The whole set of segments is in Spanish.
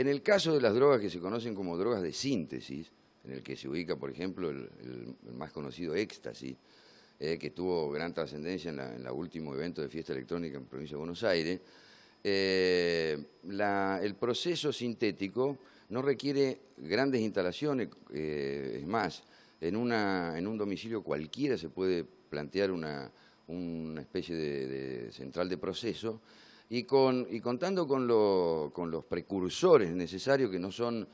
En el caso de las drogas que se conocen como drogas de síntesis, en el que se ubica, por ejemplo, el, más conocido éxtasis, eh, que tuvo gran trascendencia en, el último evento de fiesta electrónica en la provincia de Buenos Aires, eh, el proceso sintético no requiere grandes instalaciones, eh, es más, en, un domicilio cualquiera se puede plantear una, especie de central de proceso y, con, contando con, los precursores necesarios que no son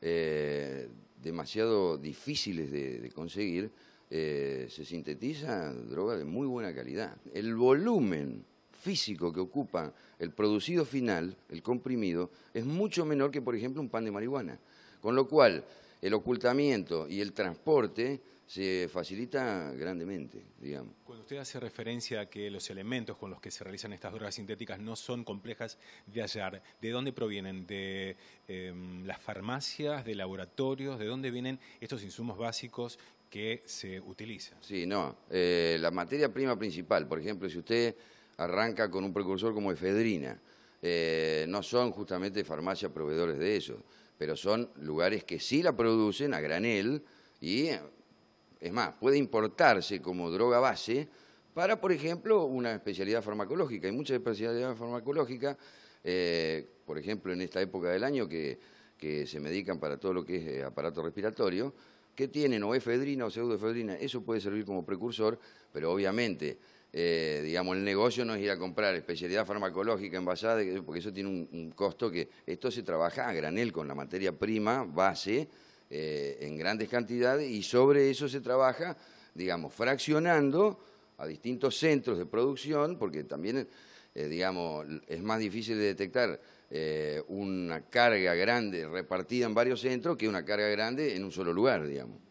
eh, demasiado difíciles de, conseguir, eh, se sintetiza droga de muy buena calidad. El volumen físico que ocupa el producido final, el comprimido, es mucho menor que, por ejemplo, un pan de marihuana. Con lo cual, el ocultamiento y el transporte se facilita grandemente, digamos. Cuando usted hace referencia a que los elementos con los que se realizan estas drogas sintéticas no son complejas de hallar, ¿de dónde provienen? ¿De em, las farmacias, de laboratorios? ¿De dónde vienen estos insumos básicos que se utilizan? Sí, no. Eh, la materia prima principal, por ejemplo, si usted arranca con un precursor como efedrina, eh, no son justamente farmacias proveedores de eso, pero son lugares que sí la producen a granel y, es más, puede importarse como droga base para, por ejemplo, una especialidad farmacológica. Hay muchas especialidades farmacológicas, eh, por ejemplo, en esta época del año que, se medican para todo lo que es eh, aparato respiratorio, que tienen o efedrina o pseudoefedrina, eso puede servir como precursor, pero obviamente eh, digamos, el negocio no es ir a comprar especialidad farmacológica envasada, porque eso tiene un, costo que esto se trabaja a granel con la materia prima base eh, en grandes cantidades y sobre eso se trabaja, digamos, fraccionando a distintos centros de producción, porque también, eh, digamos, es más difícil de detectar eh, una carga grande repartida en varios centros que una carga grande en un solo lugar, digamos.